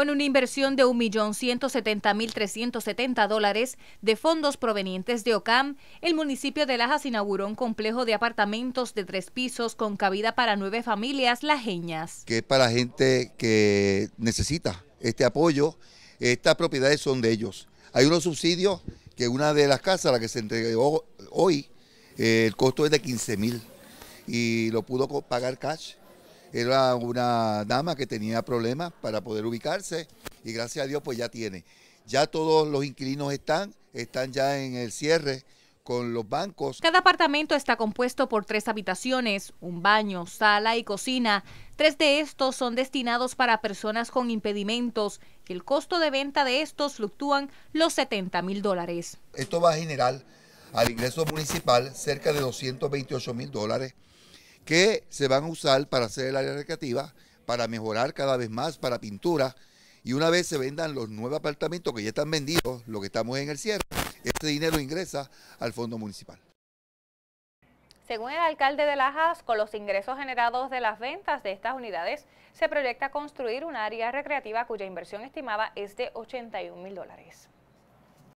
con una inversión de 1.170.370 dólares de fondos provenientes de OCAM, el municipio de Lajas inauguró un complejo de apartamentos de tres pisos con cabida para nueve familias lajeñas. Que es para gente que necesita este apoyo, estas propiedades son de ellos. Hay unos subsidios que una de las casas, la que se entregó hoy, eh, el costo es de 15.000 mil y lo pudo pagar cash era una dama que tenía problemas para poder ubicarse y gracias a Dios pues ya tiene. Ya todos los inquilinos están, están ya en el cierre con los bancos. Cada apartamento está compuesto por tres habitaciones, un baño, sala y cocina. Tres de estos son destinados para personas con impedimentos. El costo de venta de estos fluctúan los 70 mil dólares. Esto va a generar al ingreso municipal cerca de 228 mil dólares que se van a usar para hacer el área recreativa, para mejorar cada vez más, para pintura. Y una vez se vendan los nueve apartamentos que ya están vendidos, lo que estamos en el cierre, este dinero ingresa al fondo municipal. Según el alcalde de Lajas, con los ingresos generados de las ventas de estas unidades, se proyecta construir un área recreativa cuya inversión estimada es de 81 mil dólares.